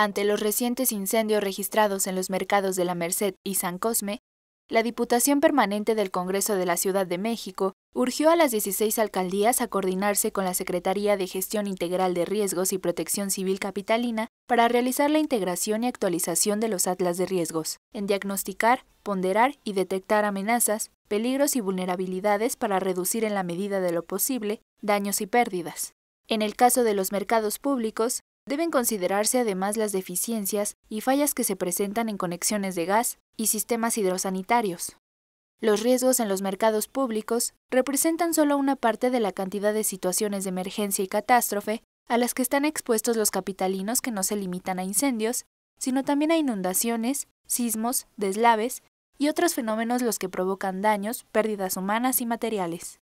Ante los recientes incendios registrados en los mercados de la Merced y San Cosme, la Diputación Permanente del Congreso de la Ciudad de México urgió a las 16 alcaldías a coordinarse con la Secretaría de Gestión Integral de Riesgos y Protección Civil Capitalina para realizar la integración y actualización de los atlas de riesgos, en diagnosticar, ponderar y detectar amenazas, peligros y vulnerabilidades para reducir en la medida de lo posible daños y pérdidas. En el caso de los mercados públicos, Deben considerarse además las deficiencias y fallas que se presentan en conexiones de gas y sistemas hidrosanitarios. Los riesgos en los mercados públicos representan solo una parte de la cantidad de situaciones de emergencia y catástrofe a las que están expuestos los capitalinos que no se limitan a incendios, sino también a inundaciones, sismos, deslaves y otros fenómenos los que provocan daños, pérdidas humanas y materiales.